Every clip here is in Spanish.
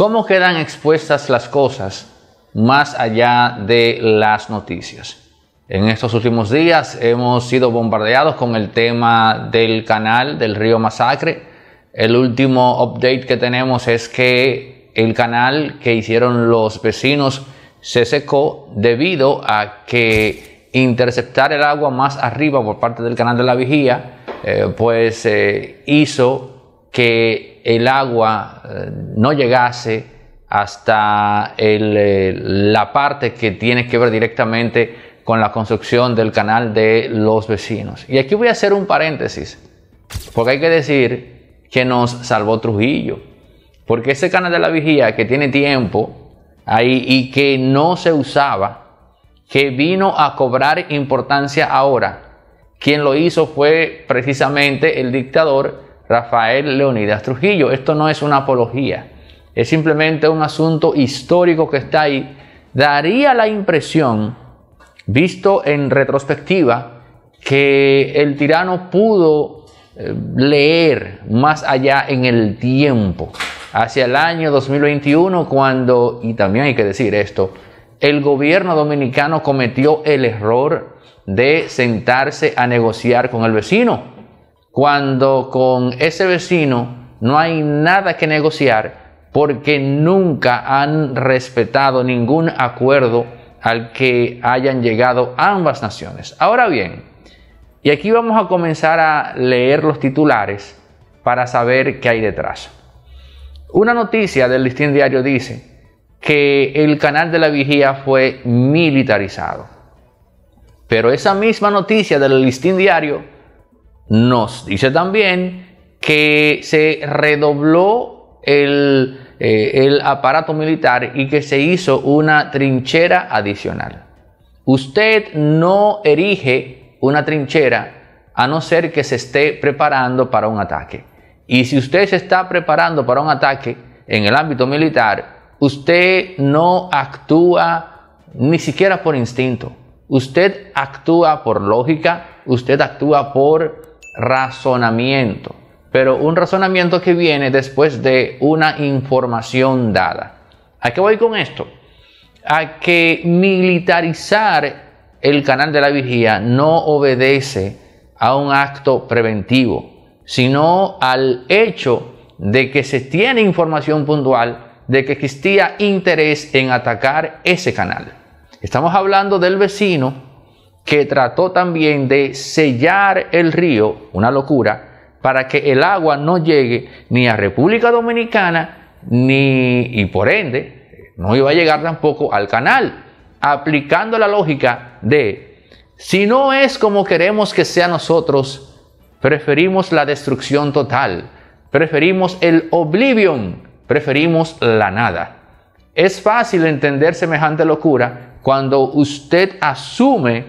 ¿Cómo quedan expuestas las cosas más allá de las noticias? En estos últimos días hemos sido bombardeados con el tema del canal del río Masacre. El último update que tenemos es que el canal que hicieron los vecinos se secó debido a que interceptar el agua más arriba por parte del canal de la vigía, eh, pues eh, hizo que el agua eh, no llegase hasta eh, la parte que tiene que ver directamente con la construcción del canal de los vecinos. Y aquí voy a hacer un paréntesis, porque hay que decir que nos salvó Trujillo, porque ese canal de la vigía que tiene tiempo ahí y que no se usaba, que vino a cobrar importancia ahora, quien lo hizo fue precisamente el dictador Rafael Leonidas Trujillo. Esto no es una apología, es simplemente un asunto histórico que está ahí. Daría la impresión, visto en retrospectiva, que el tirano pudo eh, leer más allá en el tiempo, hacia el año 2021, cuando, y también hay que decir esto, el gobierno dominicano cometió el error de sentarse a negociar con el vecino cuando con ese vecino no hay nada que negociar porque nunca han respetado ningún acuerdo al que hayan llegado ambas naciones. Ahora bien, y aquí vamos a comenzar a leer los titulares para saber qué hay detrás. Una noticia del listín diario dice que el canal de la vigía fue militarizado. Pero esa misma noticia del listín diario nos dice también que se redobló eh, el, aparato militar y que se hizo una trinchera adicional. Usted no erige una trinchera a no ser que se esté preparando para un ataque. Y si usted se está preparando para un ataque en el ámbito militar, usted no actúa ni siquiera por instinto. Usted actúa por lógica, usted actúa por razonamiento, pero un razonamiento que viene después de una información dada. ¿A qué voy con esto? A que militarizar el canal de la vigía no obedece a un acto preventivo, sino al hecho de que se tiene información puntual de que existía interés en atacar ese canal. Estamos hablando del vecino que trató también de sellar el río, una locura, para que el agua no llegue ni a República Dominicana, ni, y por ende, no iba a llegar tampoco al canal, aplicando la lógica de, si no es como queremos que sea nosotros, preferimos la destrucción total, preferimos el oblivion, preferimos la nada. Es fácil entender semejante locura cuando usted asume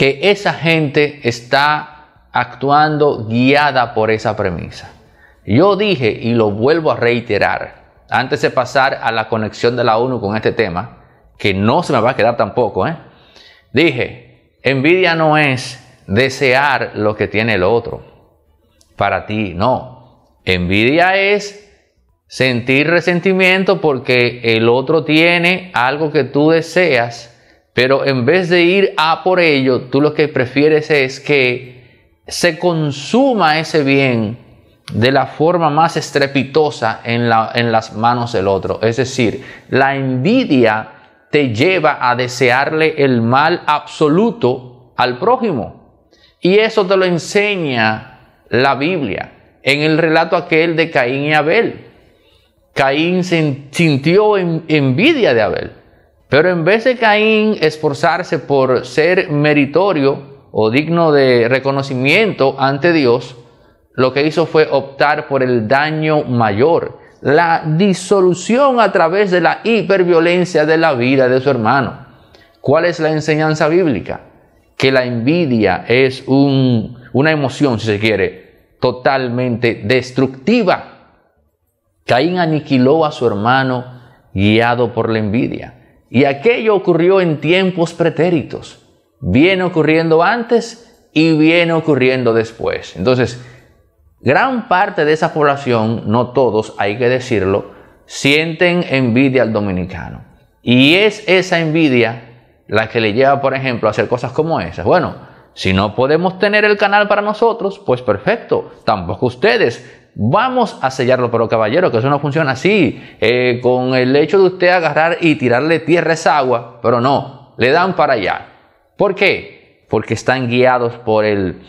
que esa gente está actuando guiada por esa premisa. Yo dije, y lo vuelvo a reiterar, antes de pasar a la conexión de la ONU con este tema, que no se me va a quedar tampoco, ¿eh? dije, envidia no es desear lo que tiene el otro para ti, no. Envidia es sentir resentimiento porque el otro tiene algo que tú deseas pero en vez de ir a por ello, tú lo que prefieres es que se consuma ese bien de la forma más estrepitosa en, las manos del otro. Es decir, la envidia te lleva a desearle el mal absoluto al prójimo. Y eso te lo enseña la Biblia en el relato aquel de Caín y Abel. Caín sintió envidia de Abel. Pero en vez de Caín esforzarse por ser meritorio o digno de reconocimiento ante Dios, lo que hizo fue optar por el daño mayor, la disolución a través de la hiperviolencia de la vida de su hermano. ¿Cuál es la enseñanza bíblica? Que la envidia es una emoción, si se quiere, totalmente destructiva. Caín aniquiló a su hermano guiado por la envidia. Y aquello ocurrió en tiempos pretéritos. Viene ocurriendo antes y viene ocurriendo después. Entonces, gran parte de esa población, no todos, hay que decirlo, sienten envidia al dominicano. Y es esa envidia la que le lleva, por ejemplo, a hacer cosas como esas. Bueno, si no podemos tener el canal para nosotros, pues perfecto, tampoco ustedes Vamos a sellarlo, pero caballero, que eso no funciona así. Eh, con el hecho de usted agarrar y tirarle tierra es agua, pero no, le dan para allá. ¿Por qué? Porque están guiados por el,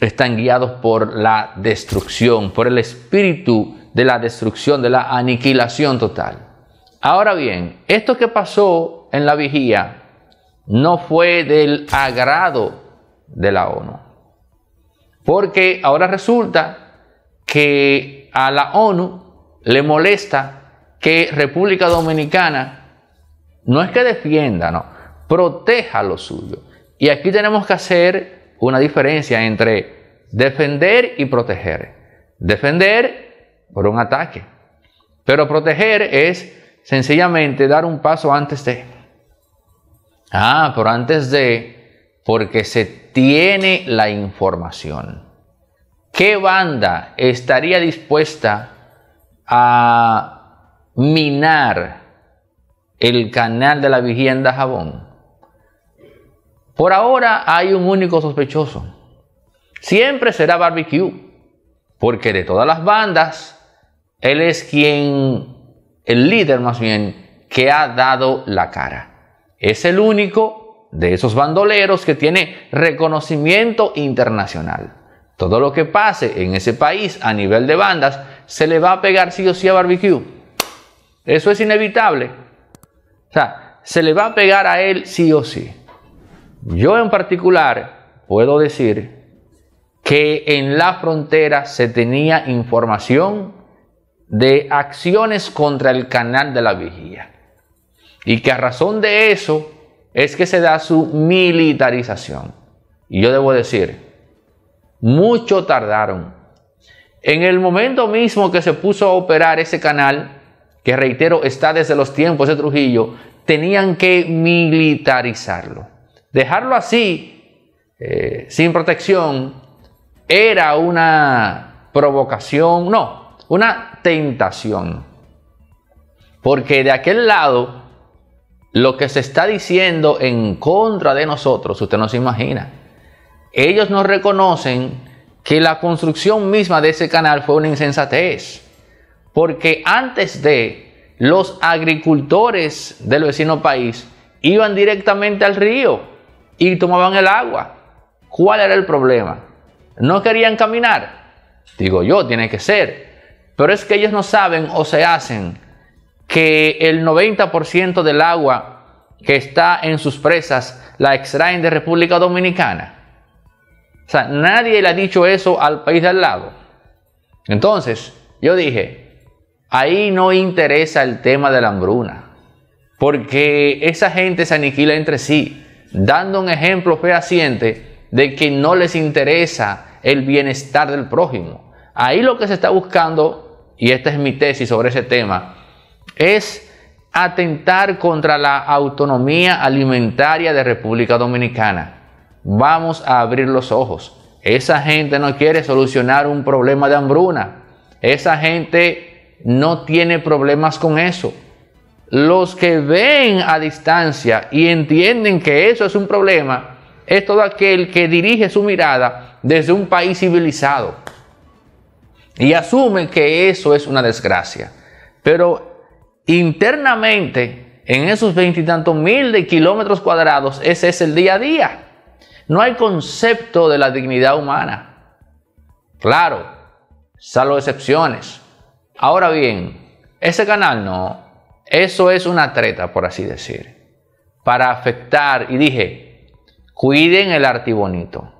están guiados por la destrucción, por el espíritu de la destrucción, de la aniquilación total. Ahora bien, esto que pasó en la vigía no fue del agrado de la ONU. Porque ahora resulta que a la ONU le molesta que República Dominicana no es que defienda, no, proteja lo suyo. Y aquí tenemos que hacer una diferencia entre defender y proteger. Defender por un ataque, pero proteger es sencillamente dar un paso antes de. Ah, pero antes de, porque se tiene la información. ¿Qué banda estaría dispuesta a minar el canal de la vigienda Jabón? Por ahora hay un único sospechoso. Siempre será Barbecue, porque de todas las bandas, él es quien, el líder más bien, que ha dado la cara. Es el único de esos bandoleros que tiene reconocimiento internacional. Todo lo que pase en ese país a nivel de bandas se le va a pegar sí o sí a barbecue. Eso es inevitable. O sea, se le va a pegar a él sí o sí. Yo en particular puedo decir que en la frontera se tenía información de acciones contra el canal de la vigía. Y que a razón de eso es que se da su militarización. Y yo debo decir, mucho tardaron. En el momento mismo que se puso a operar ese canal, que reitero está desde los tiempos de Trujillo, tenían que militarizarlo. Dejarlo así, eh, sin protección, era una provocación, no, una tentación. Porque de aquel lado, lo que se está diciendo en contra de nosotros, usted no se imagina ellos no reconocen que la construcción misma de ese canal fue una insensatez, porque antes de los agricultores del vecino país iban directamente al río y tomaban el agua. ¿Cuál era el problema? No querían caminar. Digo yo, tiene que ser. Pero es que ellos no saben o se hacen que el 90% del agua que está en sus presas la extraen de República Dominicana. O sea, nadie le ha dicho eso al país de al lado. Entonces, yo dije, ahí no interesa el tema de la hambruna, porque esa gente se aniquila entre sí, dando un ejemplo fehaciente de que no les interesa el bienestar del prójimo. Ahí lo que se está buscando, y esta es mi tesis sobre ese tema, es atentar contra la autonomía alimentaria de República Dominicana vamos a abrir los ojos. Esa gente no quiere solucionar un problema de hambruna. Esa gente no tiene problemas con eso. Los que ven a distancia y entienden que eso es un problema, es todo aquel que dirige su mirada desde un país civilizado y asume que eso es una desgracia. Pero internamente, en esos veintitantos mil de kilómetros cuadrados, ese es el día a día. No hay concepto de la dignidad humana. Claro, salvo excepciones. Ahora bien, ese canal no. Eso es una treta, por así decir. Para afectar, y dije, cuiden el artibonito.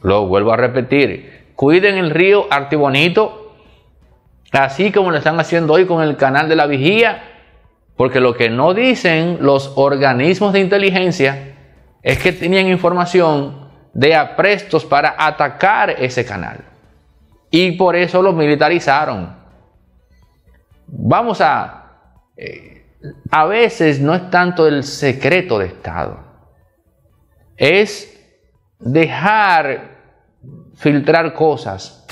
Lo vuelvo a repetir, cuiden el río artibonito, así como lo están haciendo hoy con el canal de la vigía, porque lo que no dicen los organismos de inteligencia es que tenían información de aprestos para atacar ese canal. Y por eso los militarizaron. Vamos a... Eh, a veces no es tanto el secreto de Estado. Es dejar filtrar cosas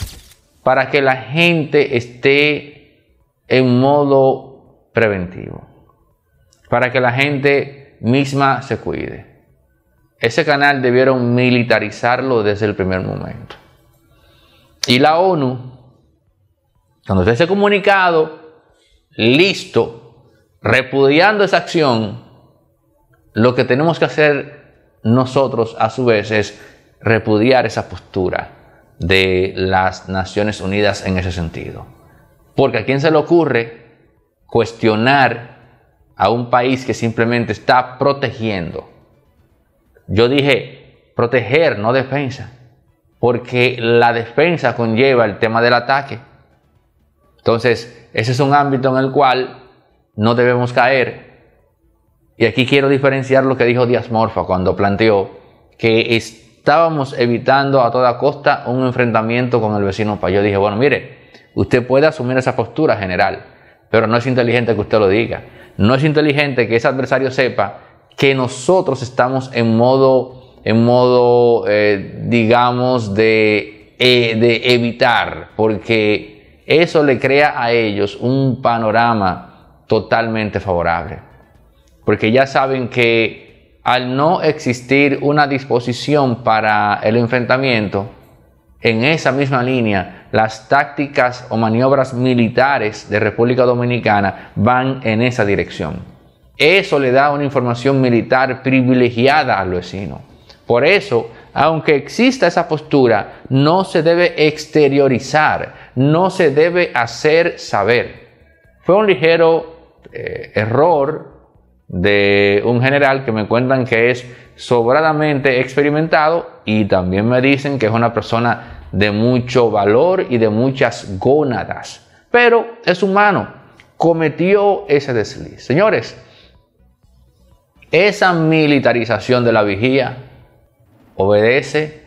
para que la gente esté en modo preventivo. Para que la gente misma se cuide. Ese canal debieron militarizarlo desde el primer momento. Y la ONU, cuando se ese comunicado, listo, repudiando esa acción, lo que tenemos que hacer nosotros a su vez es repudiar esa postura de las Naciones Unidas en ese sentido. Porque a quién se le ocurre cuestionar a un país que simplemente está protegiendo yo dije proteger, no defensa, porque la defensa conlleva el tema del ataque. Entonces, ese es un ámbito en el cual no debemos caer. Y aquí quiero diferenciar lo que dijo Díaz Morfa cuando planteó que estábamos evitando a toda costa un enfrentamiento con el vecino país. Yo dije, bueno, mire, usted puede asumir esa postura general, pero no es inteligente que usted lo diga. No es inteligente que ese adversario sepa que nosotros estamos en modo, en modo eh, digamos, de, eh, de evitar, porque eso le crea a ellos un panorama totalmente favorable. Porque ya saben que al no existir una disposición para el enfrentamiento, en esa misma línea, las tácticas o maniobras militares de República Dominicana van en esa dirección. Eso le da una información militar privilegiada al vecino. Por eso, aunque exista esa postura, no se debe exteriorizar, no se debe hacer saber. Fue un ligero eh, error de un general que me cuentan que es sobradamente experimentado y también me dicen que es una persona de mucho valor y de muchas gónadas. Pero es humano, cometió ese desliz. Señores, esa militarización de la vigía obedece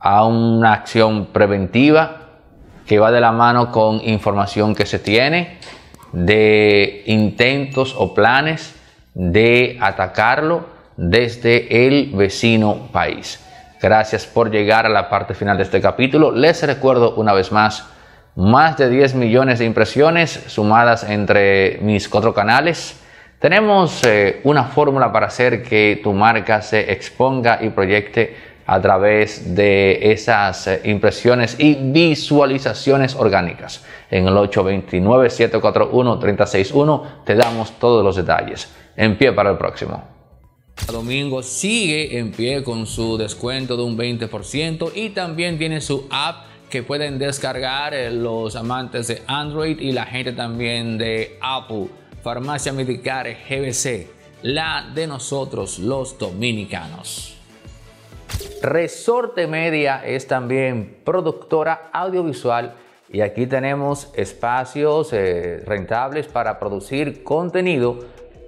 a una acción preventiva que va de la mano con información que se tiene de intentos o planes de atacarlo desde el vecino país. Gracias por llegar a la parte final de este capítulo. Les recuerdo una vez más, más de 10 millones de impresiones sumadas entre mis cuatro canales tenemos eh, una fórmula para hacer que tu marca se exponga y proyecte a través de esas eh, impresiones y visualizaciones orgánicas. En el 829-741-361 te damos todos los detalles. En pie para el próximo. Domingo sigue en pie con su descuento de un 20% y también tiene su app que pueden descargar eh, los amantes de Android y la gente también de Apple Farmacia Medicare GBC, la de nosotros los dominicanos. Resorte Media es también productora audiovisual y aquí tenemos espacios eh, rentables para producir contenido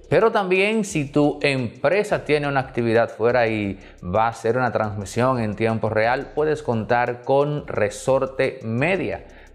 pero también si tu empresa tiene una actividad fuera y va a hacer una transmisión en tiempo real, puedes contar con Resorte Media.